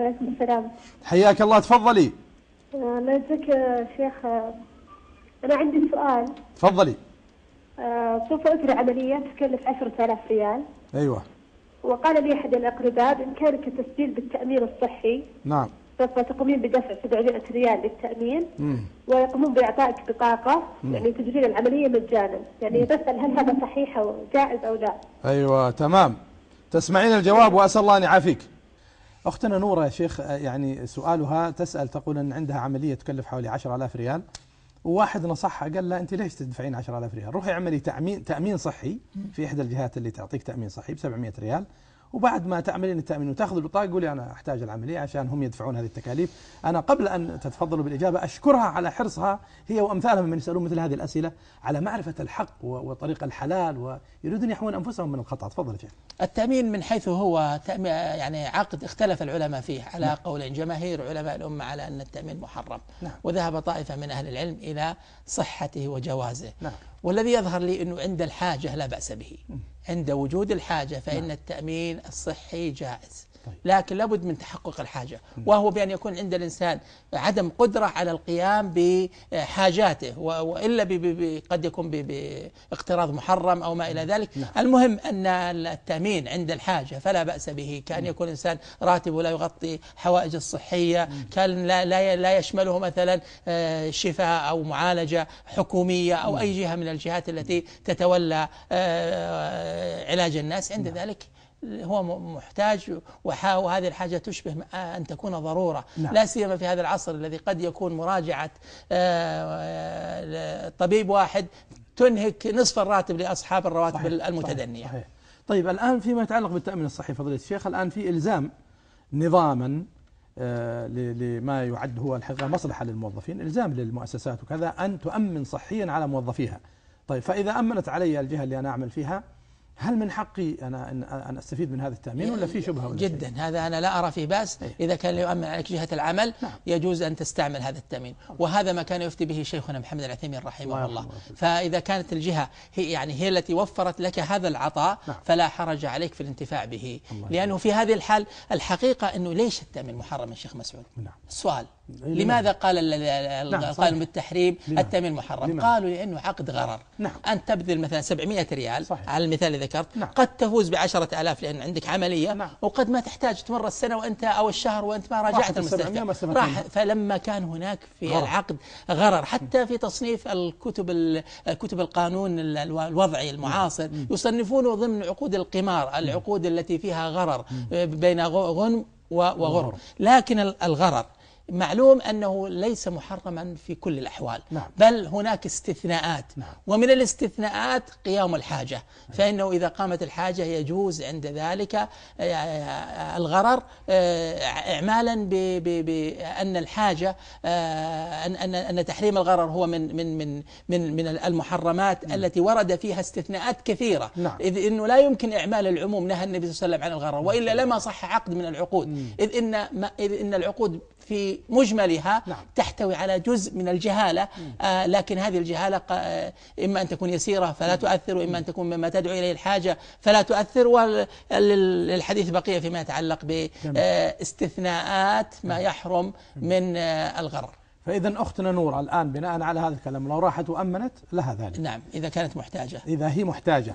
وعليكم السلام حياك الله تفضلي الله يجزيك شيخ أنا عندي سؤال تفضلي آه، سوف أجري عملية تكلف 10000 ريال أيوه وقال لي أحد الأقرباء بإمكانك التسجيل بالتأمين الصحي نعم سوف تقومين بدفع 700 ريال للتأمين ويقومون بإعطائك بطاقة يعني تجري العملية مجانا يعني بسأل هل هذا صحيح أو جائز أو لا أيوة تمام تسمعين الجواب وأسأل الله أن يعافيك أختنا نورة يا شيخ آه، يعني سؤالها تسأل تقول أن عندها عملية تكلف حوالي 10000 ريال وواحد نصحها قال لا أنت ليش تدفعين 10000 ريال روحي اعملي تأمين, تأمين صحي في إحدى الجهات اللي تعطيك تأمين صحي ب 700 ريال وبعد ما تعملين التامين وتاخذ البطاقه قولي انا احتاج العمليه عشان هم يدفعون هذه التكاليف انا قبل ان تتفضلوا بالاجابه اشكرها على حرصها هي وامثالها من يسالون مثل هذه الاسئله على معرفه الحق وطريق الحلال ويريدون يحمون انفسهم من الخطا تفضل شيخ التامين من حيث هو يعني عقد اختلف العلماء فيه على نعم. قولين جماهير علماء الامه على ان التامين محرم نعم. وذهب طائفه من اهل العلم الى صحته وجوازه نعم. والذي يظهر لي انه عند الحاجه لا باس به نعم. عند وجود الحاجة فإن نعم. التأمين الصحي جائز طيب. لكن لابد من تحقق الحاجة وهو بأن يكون عند الإنسان عدم قدرة على القيام بحاجاته وإلا قد يكون باقتراض محرم أو ما إلى ذلك نعم. المهم أن التأمين عند الحاجة فلا بأس به كأن يكون الإنسان راتبه لا يغطي حوائج الصحية كان لا, لا, لا يشمله مثلا آه، شفاء أو معالجة حكومية أو أي جهة من الجهات التي تتولى آه، علاج الناس عند نعم. ذلك هو محتاج وهذه الحاجة تشبه آه، أن تكون ضرورة نعم. لا سيما في هذا العصر الذي قد يكون مراجعة آه، آه، طبيب واحد تنهك نصف الراتب لأصحاب الرواتب صحيح المتدنية صحيح صحيح طيب الآن فيما يتعلق بالتأمين الصحي فضيلة الشيخ الآن في إلزام نظاما لما يعد هو الحقيقة مصلحة للموظفين إلزام للمؤسسات وكذا أن تؤمن صحيا على موظفيها طيب فإذا أمنت علي الجهة اللي أنا أعمل فيها هل من حقي أنا أن أستفيد من هذا التأمين ولا في شبهة جدا شيء؟ هذا أنا لا أرى فيه بأس إيه. إذا كان يؤمن عليك جهة العمل نعم. يجوز أن تستعمل هذا التأمين وهذا ما كان يفتي به شيخنا محمد العثيمين رحمه الله, الله. فإذا كانت الجهة هي يعني هي التي وفرت لك هذا العطاء نعم. فلا حرج عليك في الانتفاع به لأنه في هذه الحال الحقيقة أنه ليش التأمين محرم يا شيخ مسعود نعم. السؤال إيه، لماذا قال القائل نعم، بالتحريم التأمين المحرم قالوا لأنه عقد غرر نعم. أن تبذل مثلا 700 ريال صحيح. على المثال اللي ذكرت نعم. قد تفوز بعشرة آلاف لأن عندك عملية نعم. وقد ما تحتاج تمر السنة وأنت أو الشهر وأنت ما راجعت المستشفى راح فلما كان هناك في غرر. العقد غرر حتى في تصنيف الكتب كتب القانون الوضعي المعاصر نعم. يصنفونه ضمن عقود القمار نعم. العقود التي فيها غرر بين غنم وغرر لكن الغرر معلوم أنه ليس محرما في كل الأحوال نعم. بل هناك استثناءات نعم. ومن الاستثناءات قيام الحاجة نعم. فإنه إذا قامت الحاجة يجوز عند ذلك آه، آه، الغرر آه، إعمالا بأن الحاجة أن أن تحريم الغرر هو من من من من من المحرمات نعم. التي ورد فيها استثناءات كثيرة نعم. إذ أنه لا يمكن إعمال العموم نهى النبي صلى الله عليه وسلم عن الغرر وإلا نعم. لما صح عقد من العقود إذ إن إذ إن العقود في بمجملها مجملها نعم. تحتوي على جزء من الجهالة آه لكن هذه الجهالة آه إما أن تكون يسيرة فلا تؤثر وإما أن تكون مما تدعو إليه الحاجة فلا تؤثر وللحديث بقية فيما يتعلق باستثناءات آه، ما يحرم من آه الغرر فإذا أختنا نورة الآن بناء على هذا الكلام لو راحت وأمنت لها ذلك نعم إذا كانت محتاجة إذا هي محتاجة